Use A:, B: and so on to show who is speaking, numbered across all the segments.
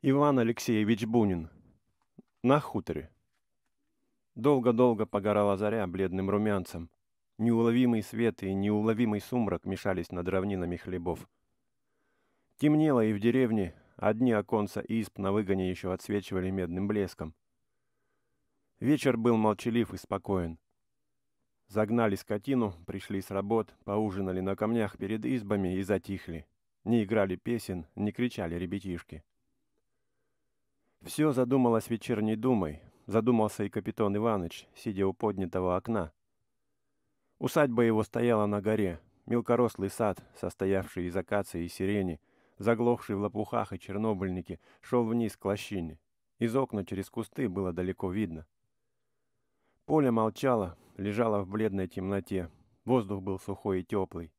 A: Иван Алексеевич Бунин. На хуторе. Долго-долго погорала заря бледным румянцем. Неуловимый свет и неуловимый сумрак мешались над равнинами хлебов. Темнело и в деревне, одни оконца исп на выгоне еще отсвечивали медным блеском. Вечер был молчалив и спокоен. Загнали скотину, пришли с работ, поужинали на камнях перед избами и затихли. Не играли песен, не кричали ребятишки. Все задумалось вечерней думой, задумался и Капитан Иваныч, сидя у поднятого окна. Усадьба его стояла на горе, мелкорослый сад, состоявший из акации и сирени, заглохший в лопухах и чернобыльнике, шел вниз к лощине. Из окна через кусты было далеко видно. Поле молчало, лежало в бледной темноте. Воздух был сухой и теплый.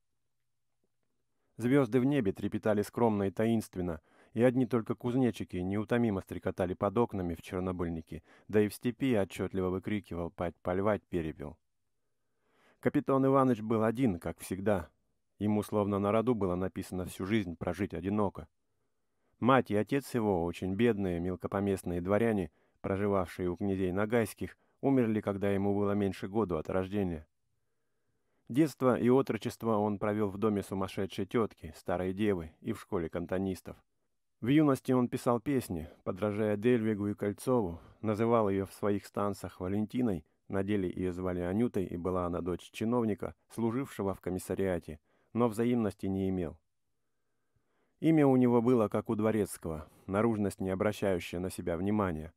A: Звезды в небе трепетали скромно и таинственно, и одни только кузнечики неутомимо стрекотали под окнами в чернобыльнике, да и в степи отчетливо выкрикивал «пать, пальвать, перепел». Капитан Иваныч был один, как всегда. Ему словно на роду было написано всю жизнь прожить одиноко. Мать и отец его, очень бедные, мелкопоместные дворяне, проживавшие у князей Нагайских, умерли, когда ему было меньше года от рождения. Детство и отрочество он провел в доме сумасшедшей тетки, старой девы, и в школе кантонистов. В юности он писал песни, подражая Дельвигу и Кольцову, называл ее в своих станцах Валентиной, на деле ее звали Анютой, и была она дочь чиновника, служившего в комиссариате, но взаимности не имел. Имя у него было как у дворецкого, наружность не обращающая на себя внимания.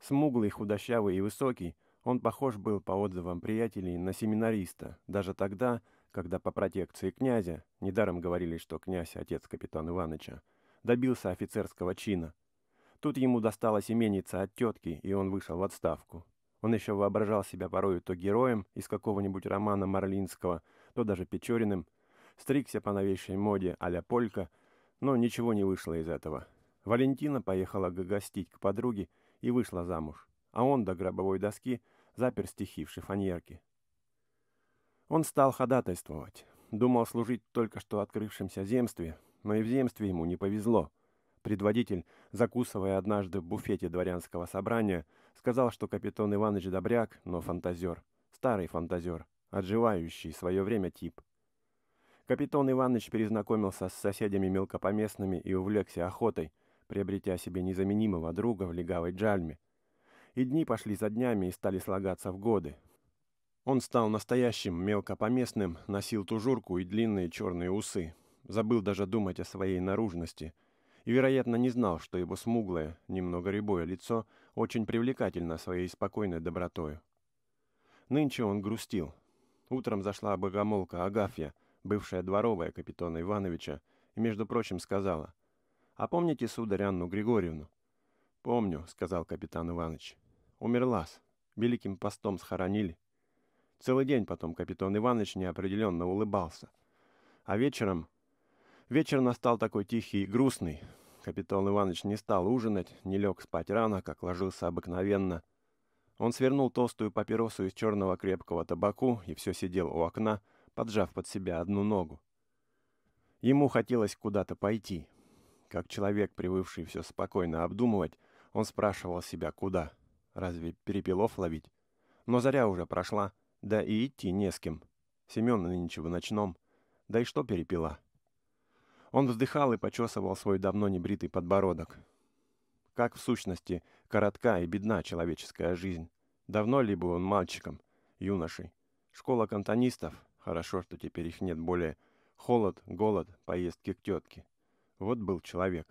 A: Смуглый, худощавый и высокий, он похож был, по отзывам приятелей, на семинариста, даже тогда, когда по протекции князя, недаром говорили, что князь – отец капитана Иваныча, добился офицерского чина. Тут ему досталась именица от тетки, и он вышел в отставку. Он еще воображал себя порою то героем из какого-нибудь романа Марлинского, то даже Печориным. Стригся по новейшей моде а-ля полька, но ничего не вышло из этого. Валентина поехала гостить к подруге и вышла замуж, а он до гробовой доски запер стихи в шифоньерке. Он стал ходатайствовать, думал служить только что открывшемся земстве, но и в земстве ему не повезло. Предводитель, закусывая однажды в буфете дворянского собрания, сказал, что капитан Иванович добряк, но фантазер. Старый фантазер, отживающий свое время тип. Капитан Иванович перезнакомился с соседями мелкопоместными и увлекся охотой, приобретя себе незаменимого друга в легавой джальме. И дни пошли за днями и стали слагаться в годы. Он стал настоящим мелкопоместным, носил тужурку и длинные черные усы, забыл даже думать о своей наружности и, вероятно, не знал, что его смуглое, немного рябое лицо очень привлекательно своей спокойной добротою. Нынче он грустил. Утром зашла богомолка Агафья, бывшая дворовая капитана Ивановича, и, между прочим, сказала, «А помните, сударь, Анну Григорьевну?» «Помню», — сказал капитан Иванович. умерла Великим постом схоронили». Целый день потом капитан Иванович неопределенно улыбался. А вечером Вечер настал такой тихий и грустный. Капитан Иванович не стал ужинать, не лег спать рано, как ложился обыкновенно. Он свернул толстую папиросу из черного крепкого табаку и все сидел у окна, поджав под себя одну ногу. Ему хотелось куда-то пойти. Как человек, привывший все спокойно обдумывать, он спрашивал себя, куда? Разве перепелов ловить? Но заря уже прошла, да и идти не с кем. Семен нынче в ночном. Да и что перепела? Он вздыхал и почесывал свой давно небритый подбородок. Как в сущности коротка и бедна человеческая жизнь. Давно ли был он мальчиком, юношей? Школа кантонистов, хорошо, что теперь их нет более. Холод, голод, поездки к тетке. Вот был человек.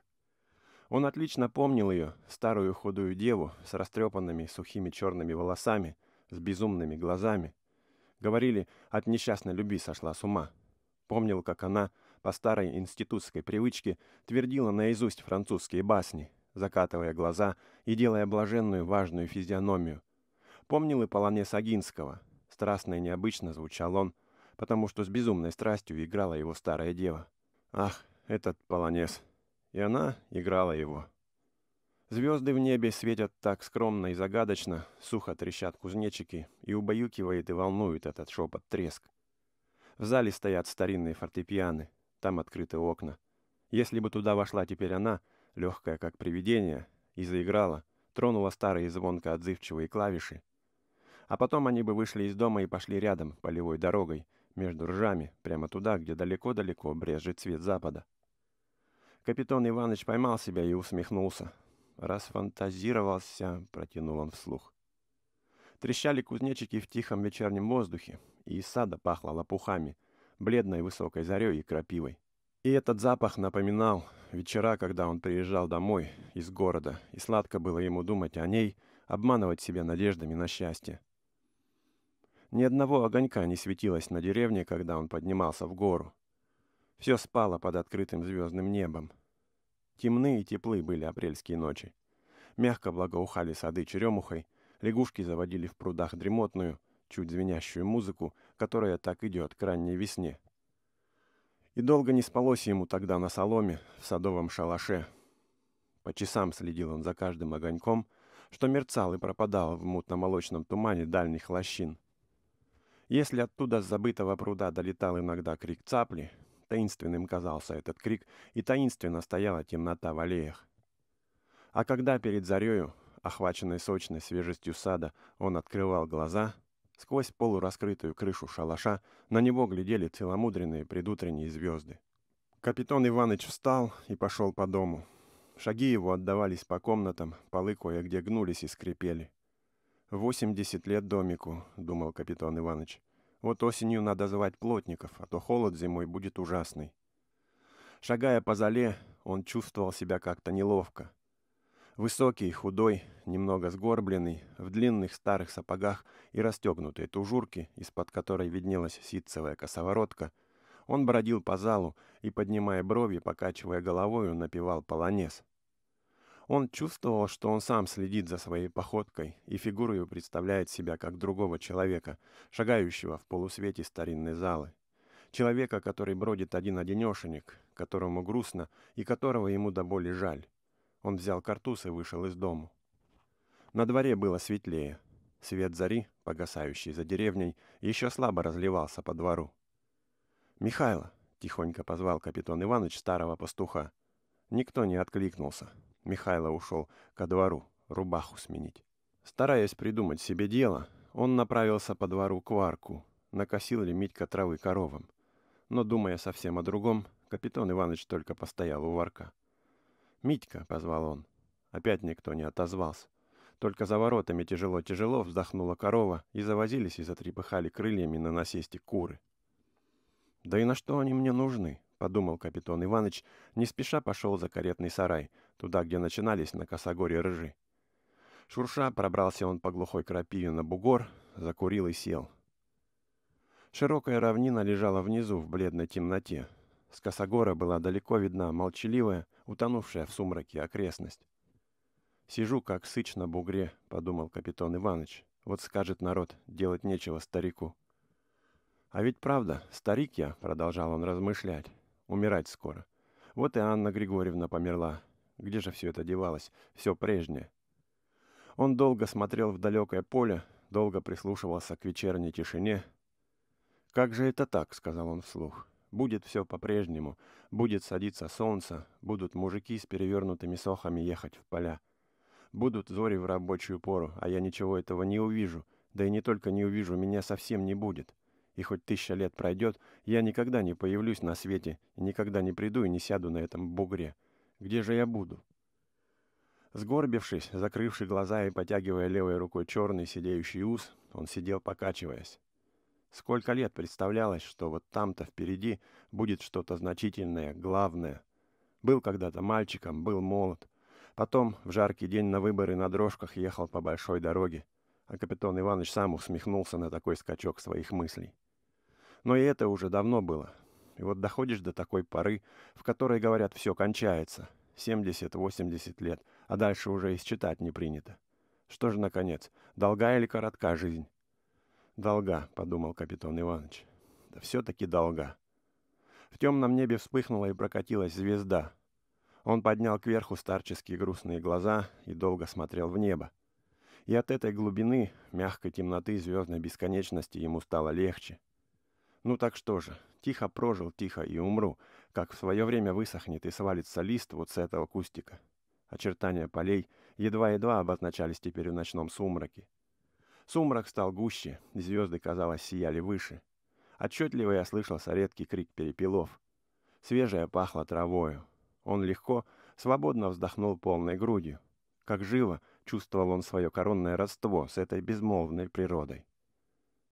A: Он отлично помнил ее, старую худую деву с растрепанными сухими черными волосами, с безумными глазами. Говорили, от несчастной любви сошла с ума. Помнил, как она по старой институтской привычке твердила наизусть французские басни, закатывая глаза и делая блаженную важную физиономию. Помнил и полонез Агинского. Страстно и необычно звучал он, потому что с безумной страстью играла его старая дева. Ах, этот полонез. И она играла его. Звезды в небе светят так скромно и загадочно, сухо трещат кузнечики, и убаюкивает и волнует этот шепот треск. В зале стоят старинные фортепианы, там открыты окна. Если бы туда вошла теперь она, легкая как привидение, и заиграла, тронула старые звонко отзывчивые клавиши. А потом они бы вышли из дома и пошли рядом, полевой дорогой, между ржами, прямо туда, где далеко-далеко брежет цвет запада. Капитан Иваныч поймал себя и усмехнулся. «Расфантазировался», — протянул он вслух. Трещали кузнечики в тихом вечернем воздухе, и из сада пахло лопухами, бледной высокой зарей и крапивой. И этот запах напоминал вечера, когда он приезжал домой из города, и сладко было ему думать о ней, обманывать себя надеждами на счастье. Ни одного огонька не светилось на деревне, когда он поднимался в гору. Все спало под открытым звездным небом. Темны и теплы были апрельские ночи. Мягко благоухали сады черемухой, лягушки заводили в прудах дремотную — чуть звенящую музыку, которая так идет к ранней весне. И долго не спалось ему тогда на соломе, в садовом шалаше. По часам следил он за каждым огоньком, что мерцал и пропадал в мутно-молочном тумане дальних лощин. Если оттуда с забытого пруда долетал иногда крик цапли, таинственным казался этот крик, и таинственно стояла темнота в аллеях. А когда перед зарею, охваченной сочной свежестью сада, он открывал глаза — Сквозь полураскрытую крышу шалаша на него глядели целомудренные предутренние звезды. Капитан Иваныч встал и пошел по дому. Шаги его отдавались по комнатам, полы кое-где гнулись и скрипели. «Восемьдесят лет домику», — думал капитан Иваныч. «Вот осенью надо звать плотников, а то холод зимой будет ужасный». Шагая по зале, он чувствовал себя как-то неловко. Высокий, худой, немного сгорбленный, в длинных старых сапогах и расстегнутой тужурке, из-под которой виднелась ситцевая косоворотка, он бродил по залу и, поднимая брови, покачивая головою, напевал полонез. Он чувствовал, что он сам следит за своей походкой и фигурою представляет себя как другого человека, шагающего в полусвете старинной залы. Человека, который бродит один-одинешенек, которому грустно и которого ему до боли жаль. Он взял картуз и вышел из дому. На дворе было светлее. Свет зари, погасающий за деревней, еще слабо разливался по двору. «Михайло!» — тихонько позвал капитан Иваныч старого пастуха. Никто не откликнулся. Михайло ушел ко двору, рубаху сменить. Стараясь придумать себе дело, он направился по двору к варку, накосил ли Митька травы коровам. Но, думая совсем о другом, капитан Иваныч только постоял у варка. «Митька!» — позвал он. Опять никто не отозвался. Только за воротами тяжело-тяжело вздохнула корова, и завозились и затрепыхали крыльями на насесте куры. «Да и на что они мне нужны?» — подумал капитан Иваныч, не спеша пошел за каретный сарай, туда, где начинались на косогоре рыжи. Шурша пробрался он по глухой крапиве на бугор, закурил и сел. Широкая равнина лежала внизу в бледной темноте. С косогора была далеко видна молчаливая, утонувшая в сумраке окрестность. «Сижу, как сыч на бугре», — подумал капитан Иваныч. «Вот скажет народ, делать нечего старику». «А ведь правда, старик я», — продолжал он размышлять, — «умирать скоро. Вот и Анна Григорьевна померла. Где же все это девалось? Все прежнее». Он долго смотрел в далекое поле, долго прислушивался к вечерней тишине. «Как же это так?» — сказал он вслух. Будет все по-прежнему. Будет садиться солнце. Будут мужики с перевернутыми сохами ехать в поля. Будут зори в рабочую пору, а я ничего этого не увижу. Да и не только не увижу, меня совсем не будет. И хоть тысяча лет пройдет, я никогда не появлюсь на свете, никогда не приду и не сяду на этом бугре. Где же я буду? Сгорбившись, закрывши глаза и потягивая левой рукой черный сидеющий ус, он сидел покачиваясь. Сколько лет представлялось, что вот там-то впереди будет что-то значительное, главное. Был когда-то мальчиком, был молод. Потом в жаркий день на выборы на дрожках ехал по большой дороге. А капитан Иванович сам усмехнулся на такой скачок своих мыслей. Но и это уже давно было. И вот доходишь до такой поры, в которой, говорят, все кончается. 70-80 лет, а дальше уже и считать не принято. Что же, наконец, долгая или коротка жизнь? «Долга», — подумал капитан Иванович. «Да все-таки долга». В темном небе вспыхнула и прокатилась звезда. Он поднял кверху старческие грустные глаза и долго смотрел в небо. И от этой глубины, мягкой темноты звездной бесконечности ему стало легче. Ну так что же, тихо прожил, тихо и умру, как в свое время высохнет и свалится лист вот с этого кустика. Очертания полей едва-едва обозначались теперь в ночном сумраке. Сумрак стал гуще, звезды, казалось, сияли выше. Отчетливо я слышался редкий крик перепелов. Свежая пахло травою. Он легко, свободно вздохнул полной грудью. Как живо чувствовал он свое коронное родство с этой безмолвной природой.